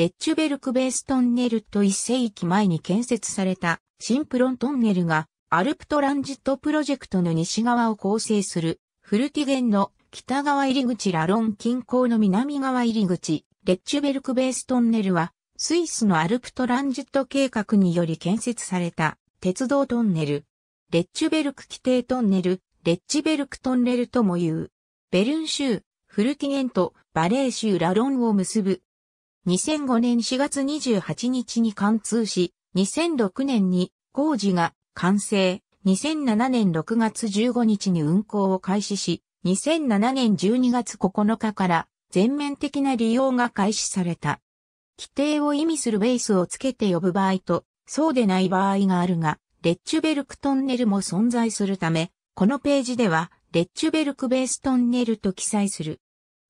レッチュベルクベーストンネルと1世紀前に建設された新プロントンネルがアルプトランジットプロジェクトの西側を構成するフルティゲンの北側入り口ラロン近郊の南側入り口レッチュベルクベーストンネルはスイスのアルプトランジット計画により建設された鉄道トンネルレッチュベルク規定トンネルレッチベルクトンネルとも言うベルン州フルティゲンとバレー州ラロンを結ぶ2005年4月28日に貫通し、2006年に工事が完成、2007年6月15日に運行を開始し、2007年12月9日から全面的な利用が開始された。規定を意味するベースをつけて呼ぶ場合と、そうでない場合があるが、レッチュベルクトンネルも存在するため、このページでは、レッチュベルクベーストンネルと記載する。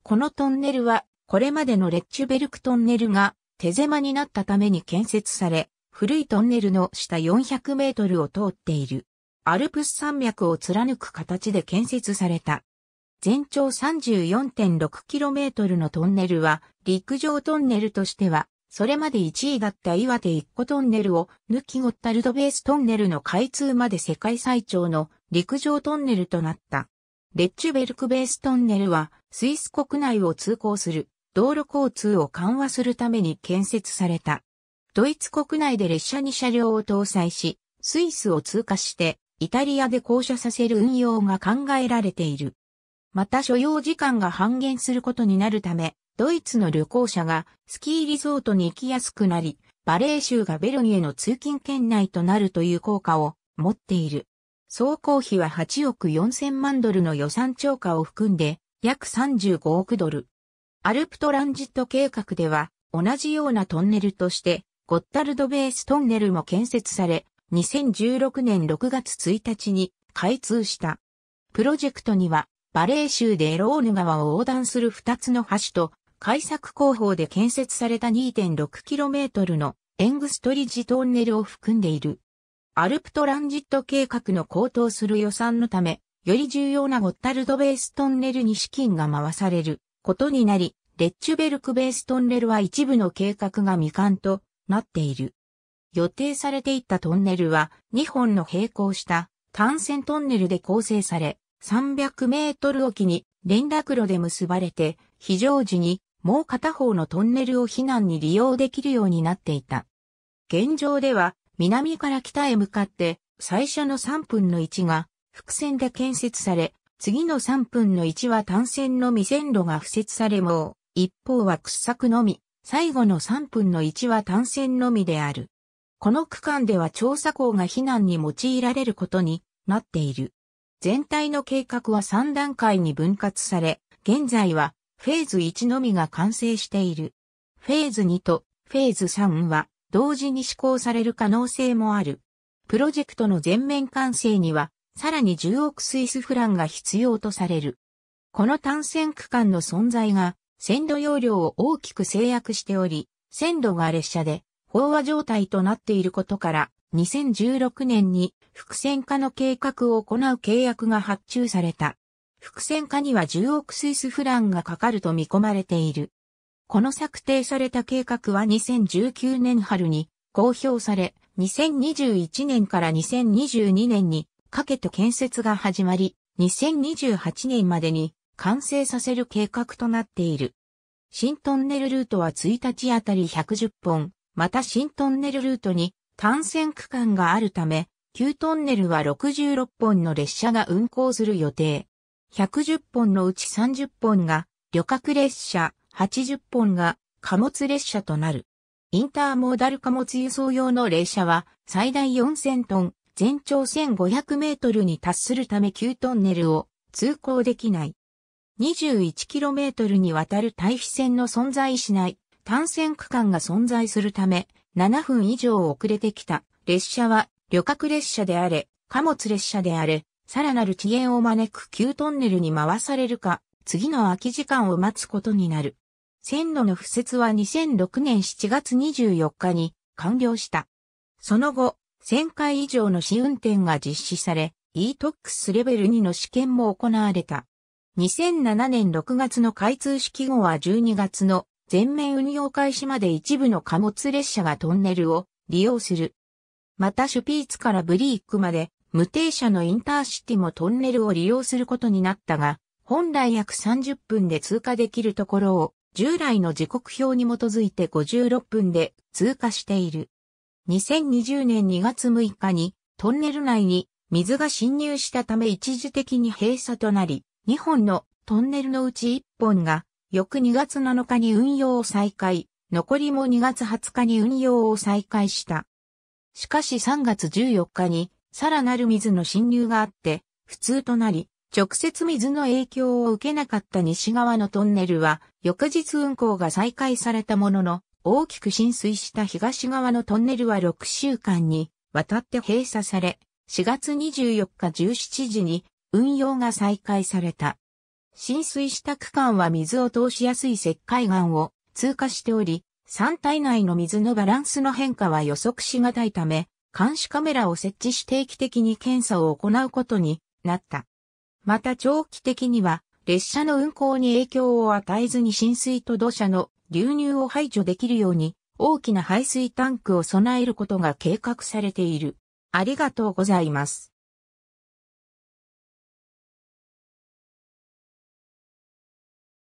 このトンネルはこれまでのレッチュベルクトンネルが手狭になったために建設され、古いトンネルの下400メートルを通っている。アルプス山脈を貫く形で建設された。全長 34.6km のトンネルは、陸上トンネルとしては、それまで1位だった岩手一個トンネルを抜きゴッタルドベーストンネルの開通まで世界最長の陸上トンネルとなった。レッチュベルクベーストンネルはスイス国内を通行する道路交通を緩和するために建設された。ドイツ国内で列車に車両を搭載し、スイスを通過して、イタリアで降車させる運用が考えられている。また所要時間が半減することになるため、ドイツの旅行者がスキーリゾートに行きやすくなり、バレー州がベルンへの通勤圏内となるという効果を持っている。総工費は8億4000万ドルの予算超過を含んで約35億ドル。アルプトランジット計画では、同じようなトンネルとして、ゴッタルドベーストンネルも建設され、2016年6月1日に開通した。プロジェクトには、バレー州でローヌ川を横断する2つの橋と、開削工法で建設された 2.6km のエングストリッジトンネルを含んでいる。アルプトランジット計画の高騰する予算のため、より重要なゴッタルドベーストンネルに資金が回される。ことになり、レッチュベルクベーストンネルは一部の計画が未完となっている。予定されていたトンネルは2本の並行した単線トンネルで構成され、300メートルおきに連絡路で結ばれて、非常時にもう片方のトンネルを避難に利用できるようになっていた。現状では南から北へ向かって最初の3分の1が伏線で建設され、次の3分の1は単線のみ線路が付設されもう、一方は掘削のみ、最後の3分の1は単線のみである。この区間では調査校が避難に用いられることになっている。全体の計画は3段階に分割され、現在はフェーズ1のみが完成している。フェーズ2とフェーズ3は同時に施行される可能性もある。プロジェクトの全面完成にはさらに10億スイスフランが必要とされる。この単線区間の存在が、線路容量を大きく制約しており、線路が列車で、飽和状態となっていることから、2016年に伏線化の計画を行う契約が発注された。伏線化には10億スイスフランがかかると見込まれている。この策定された計画は2019年春に公表され、2021年から2022年にかけて建設が始まり、2028年までに完成させる計画となっている。新トンネルルートは1日あたり110本、また新トンネルルートに単線区間があるため、旧トンネルは66本の列車が運行する予定。110本のうち30本が旅客列車、80本が貨物列車となる。インターモーダル貨物輸送用の列車は最大4000トン、全長1500メートルに達するため9トンネルを通行できない。21km にわたる対比線の存在しない単線区間が存在するため、7分以上遅れてきた列車は旅客列車であれ、貨物列車であれ、さらなる遅延を招く旧トンネルに回されるか、次の空き時間を待つことになる。線路の敷設は2006年7月24日に完了した。その後、1000回以上の試運転が実施され、e-TOX レベル2の試験も行われた。2007年6月の開通式後は12月の全面運用開始まで一部の貨物列車がトンネルを利用する。またシュピーツからブリークまで無停車のインターシティもトンネルを利用することになったが、本来約30分で通過できるところを従来の時刻表に基づいて56分で通過している。2020年2月6日にトンネル内に水が侵入したため一時的に閉鎖となり、2本のトンネルのうち1本が翌2月7日に運用を再開、残りも2月20日に運用を再開した。しかし3月14日にさらなる水の侵入があって普通となり、直接水の影響を受けなかった西側のトンネルは翌日運行が再開されたものの、大きく浸水した東側のトンネルは6週間にわたって閉鎖され、4月24日17時に運用が再開された。浸水した区間は水を通しやすい石灰岩を通過しており、山体内の水のバランスの変化は予測しがたいため、監視カメラを設置し定期的に検査を行うことになった。また長期的には列車の運行に影響を与えずに浸水と土砂の流入を排除できるように大きな排水タンクを備えることが計画されている。ありがとうございます。